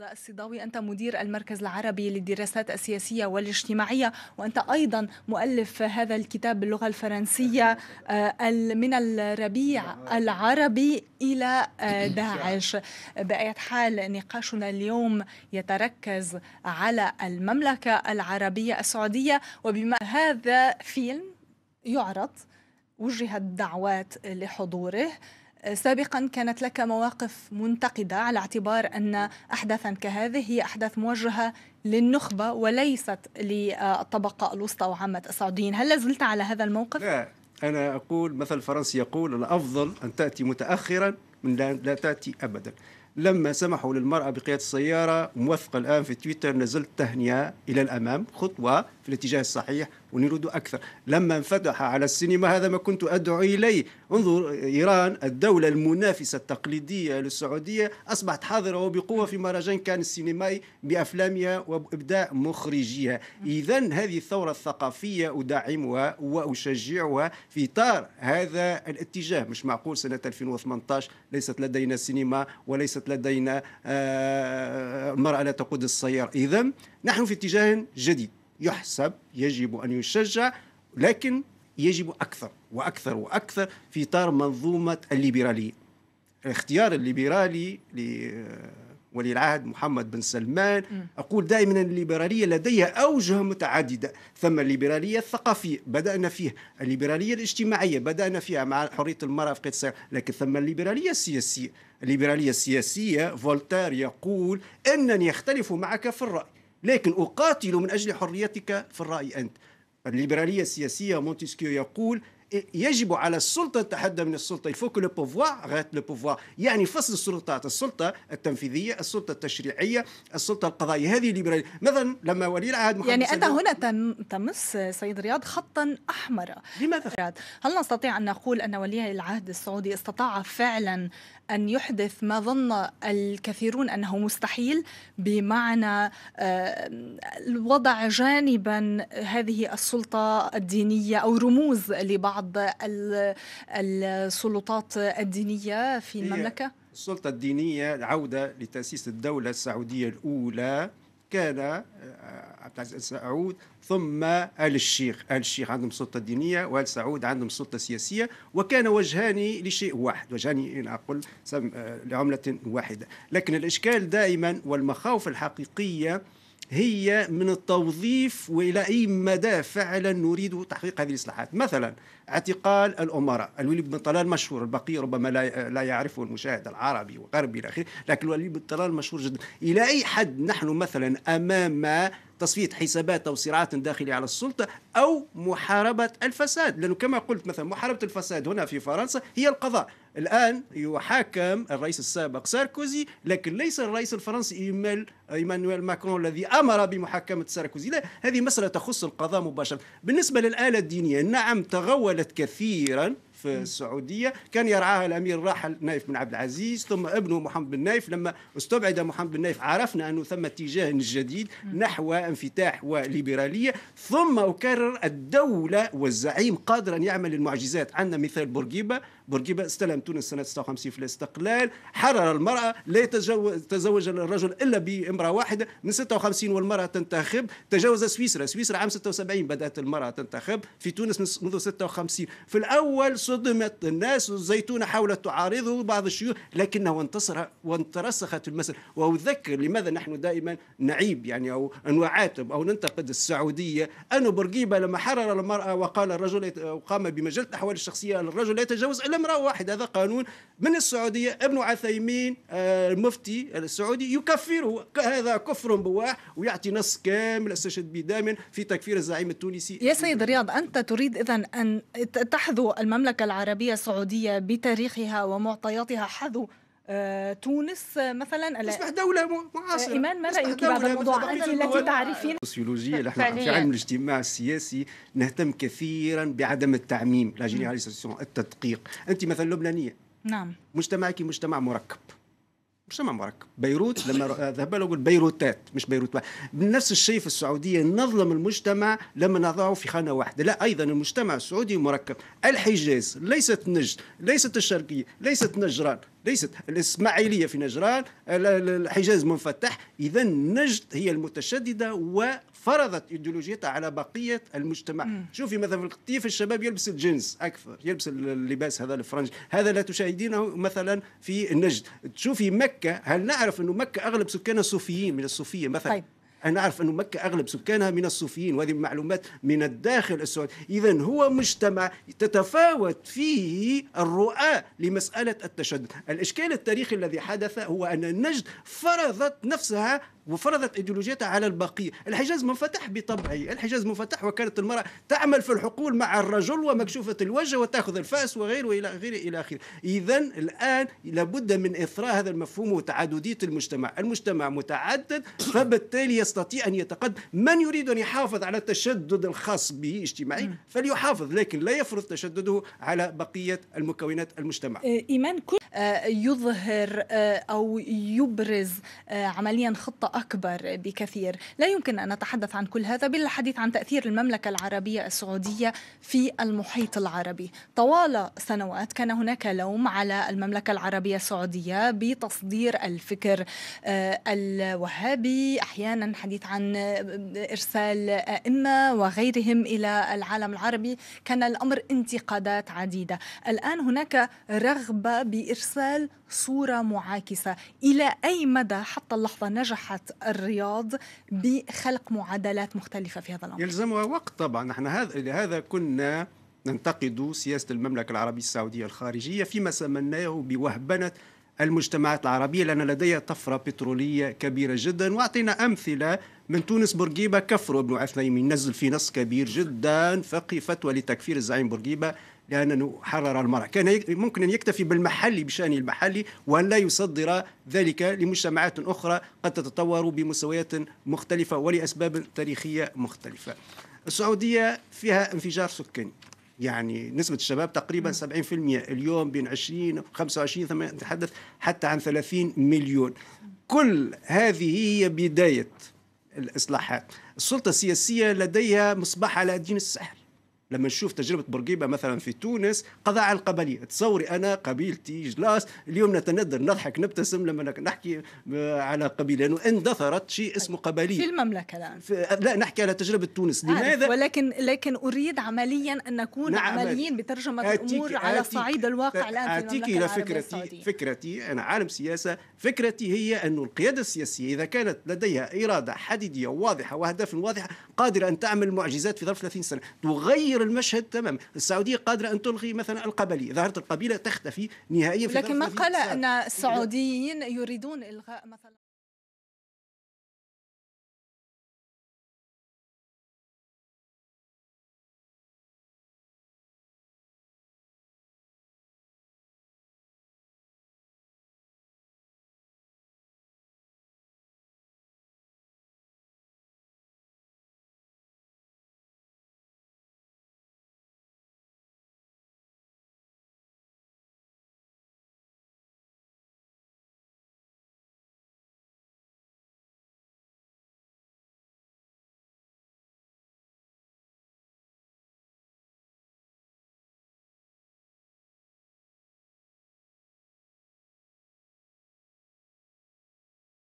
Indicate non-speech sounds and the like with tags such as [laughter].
ضاء الصداوي أنت مدير المركز العربي للدراسات السياسية والاجتماعية وأنت أيضا مؤلف هذا الكتاب باللغة الفرنسية آه، من الربيع [laughs] العربي إلى آه، [laughs] داعش بأي حال نقاشنا اليوم يتركز على المملكة العربية السعودية وبما هذا فيلم يعرض وجهت دعوات لحضوره سابقا كانت لك مواقف منتقدة على اعتبار أن أحداثا كهذه هي أحداث موجهة للنخبة وليست للطبقة الوسطى وعامة السعوديين هل لازلت على هذا الموقف؟ لا أنا أقول مثل الفرنسي يقول الأفضل أن تأتي متأخرا من لا تأتي أبدا لما سمحوا للمرأة بقيادة السيارة موثقة الآن في تويتر نزلت تهنئة إلى الأمام خطوة في الاتجاه الصحيح ونريد أكثر لما انفتح على السينما هذا ما كنت أدعو إليه انظر إيران الدولة المنافسة التقليدية للسعودية أصبحت حاضرة وبقوة في مهرجان كان السينمائي بأفلامها وإبداع مخرجيها إذا هذه الثورة الثقافية أدعمها وأشجعها في إطار هذا الاتجاه مش معقول سنة 2018 ليست لدينا سينما وليست لدينا آه، المرأة لا تقود السيارة إذا نحن في اتجاه جديد يحسب يجب أن يشجع لكن يجب أكثر وأكثر وأكثر في إطار منظومة الليبرالية الاختيار الليبرالي ولي العهد محمد بن سلمان أقول دائما الليبرالية لديها أوجه متعددة ثم الليبرالية الثقافية بدأنا فيها الليبرالية الاجتماعية بدأنا فيها مع حرية المرأة في قيد لكن ثم الليبرالية السياسية الليبرالية السياسية فولتير يقول أنني أختلف معك في الرأي لكن أقاتل من أجل حريتك في الرأي أنت الليبرالية السياسية مونتسكيو يقول يجب على السلطة التحدى من السلطة يفوك لو بوفوار غاية لو بوفوار يعني فصل السلطات السلطة التنفيذية السلطة التشريعية السلطة القضائية هذه الليبرالية مثلا لما ولي العهد محمد يعني أنت هنا تمس سيد رياض خطا أحمر لماذا؟ هل نستطيع أن نقول أن ولي العهد السعودي استطاع فعلا أن يحدث ما ظن الكثيرون أنه مستحيل بمعنى آه، الوضع جانبا هذه السلطة الدينية أو رموز لبعض بعض السلطات الدينية في المملكة؟ السلطة الدينية العودة لتأسيس الدولة السعودية الأولى كان آه، عبد العزيز سعود ثم آل الشيخ آل الشيخ عندهم سلطة دينية وآل سعود عندهم سلطة سياسية وكان وجهان لشيء واحد وجهان إن أقول آه، لعملة واحدة لكن الإشكال دائما والمخاوف الحقيقية هي من التوظيف والى اي مدى فعلا نريد تحقيق هذه الاصلاحات مثلا اعتقال الامراء الوليد بن طلال مشهور البقيه ربما لا لا يعرفه المشاهد العربي والغربي الى اخره لكن الوليد بن طلال مشهور جدا الى اي حد نحن مثلا امام تصفية حسابات أو صراعات داخلية على السلطة أو محاربة الفساد لأنه كما قلت مثلا محاربة الفساد هنا في فرنسا هي القضاء الآن يحاكم الرئيس السابق ساركوزي لكن ليس الرئيس الفرنسي إيمانويل ماكرون الذي أمر بمحاكمة ساركوزي لا هذه مسألة تخص القضاء مباشرة بالنسبة للآلة الدينية نعم تغولت كثيرا في السعوديه كان يرعاها الامير الراحل نايف بن عبد العزيز ثم ابنه محمد بن نايف لما استبعد محمد بن نايف عرفنا انه ثم اتجاه جديد نحو انفتاح وليبراليه ثم اكرر الدوله والزعيم قادر ان يعمل المعجزات عندنا مثال بورقيبه بورقيبه استلم تونس سنه 56 في الاستقلال حرر المراه لا يتزوج الرجل الا بامراه واحده من 56 والمراه تنتخب تجاوز سويسرا سويسرا عام 76 بدات المراه تنتخب في تونس منذ 56 في الاول صدمت الناس الزيتونه حاولت تعارضه بعض الشيوخ لكنه انتصر وانترسخت المسألة واذكر لماذا نحن دائما نعيب يعني او نعاتب او ننتقد السعوديه أن بورقيبه لما حرر المراه وقال الرجل وقام بمجله الاحوال الشخصيه الرجل لا يتجاوز الا امرأة واحد هذا قانون من السعودية ابن عثيمين آه، المفتي السعودي يكفره هذا كفر بواح ويعطي نص كامل استشهد به دائما في تكفير الزعيم التونسي يا سيد رياض أنت تريد إذا أن تحذو المملكة العربية السعودية بتاريخها ومعطياتها حذو آه، تونس مثلا تصبح دولة معاصرة آه، إيمان ما رأيك بهذا الموضوع أنت التي تعرفين اللي نحن في علم الاجتماع السياسي نهتم كثيرا بعدم التعميم لا جينيراليزاسيون التدقيق أنت مثلا لبنانية نعم مجتمعك مجتمع مركب مجتمع مركب بيروت لما آه، ذهب له بيروتات مش بيروت نفس الشيء في السعوديه نظلم المجتمع لما نضعه في خانه واحده لا ايضا المجتمع السعودي مركب الحجاز ليست نجد ليست الشرقيه ليست نجران ليست الإسماعيلية في نجران الحجاز منفتح إذا نجد هي المتشددة وفرضت إيديولوجيتها على بقية المجتمع مم. شوفي مثلا في القطيف الشباب يلبس الجنس أكثر يلبس اللباس هذا الفرنج هذا لا تشاهدينه مثلا في نجد تشوفي مكة هل نعرف أنه مكة أغلب سكانها صوفيين من الصوفية مثلا طيب. أنا أعرف أن مكة أغلب سكانها من الصوفيين وهذه معلومات من الداخل السعودي إذا هو مجتمع تتفاوت فيه الرؤى لمسألة التشدد الإشكال التاريخي الذي حدث هو أن نجد فرضت نفسها وفرضت ايديولوجيتها على البقيه، الحجاز منفتح بطبعه، الحجاز منفتح وكانت المراه تعمل في الحقول مع الرجل ومكشوفه الوجه وتاخذ الفاس وغيره والى غيره الى اخره، اذا الان لابد من اثراء هذا المفهوم وتعدديه المجتمع، المجتمع متعدد فبالتالي يستطيع أن يتقدم من يريد أن يحافظ على التشدد الخاص به اجتماعي فليحافظ لكن لا يفرض تشدده على بقية المكونات المجتمع إيه، إيمان كل آه، يظهر آه، أو يبرز آه، عمليا خطة أكبر بكثير لا يمكن أن نتحدث عن كل هذا بلا الحديث عن تأثير المملكة العربية السعودية في المحيط العربي طوال سنوات كان هناك لوم على المملكة العربية السعودية بتصدير الفكر الوهابي أحيانا الحديث عن إرسال أئمة وغيرهم إلى العالم العربي كان الأمر انتقادات عديدة الآن هناك رغبة بإرسال صورة معاكسة إلى أي مدى حتى اللحظة نجحت الرياض بخلق معادلات مختلفة في هذا الأمر يلزمها وقت طبعا نحن هذا لهذا كنا ننتقد سياسة المملكة العربية السعودية الخارجية فيما سميناه بوهبنة المجتمعات العربية لأن لديها طفرة بترولية كبيرة جدا وأعطينا أمثلة من تونس بورقيبة كفروا ابن عثيمين نزل في نص كبير جدا فقي فتوى لتكفير الزعيم بورقيبة لأنه حرر المرأة كان ممكن أن يكتفي بالمحلي بشأنه المحلي وأن لا يصدر ذلك لمجتمعات أخرى قد تتطور بمستويات مختلفة ولأسباب تاريخية مختلفة السعودية فيها انفجار سكاني يعني نسبة الشباب تقريبا 70% اليوم بين 20 و 25 نتحدث حتى عن 30 مليون كل هذه هي بداية الإصلاحات السلطة السياسية لديها مصباح على دين السحر لما نشوف تجربه بورقيبه مثلا في تونس قضاء على القبليه تصوري انا قبيلتي جلاس اليوم نتندر نضحك نبتسم لما نحكي آه، على قبيله لانه اندثرت شيء طيب، اسمه قبليه في المملكه الان لا نحكي على تجربه تونس لماذا ولكن لكن اريد عمليا ان نكون نعم عمليين بترجمه أتيك الامور على صعيد الواقع الان اعطيك الى فكرتي فكرتي انا عالم سياسه فكرتي هي انه القياده السياسيه اذا كانت لديها اراده حديديه واضحه واهداف واضحه قادره ان تعمل معجزات في ظرف 30 سنه تغير تغير المشهد تماما السعودية قادرة أن تلغي مثلا القبلية ظهرت القبيلة تختفي نهائيا لكن ما قال أن السعوديين يريدون إلغاء مثلا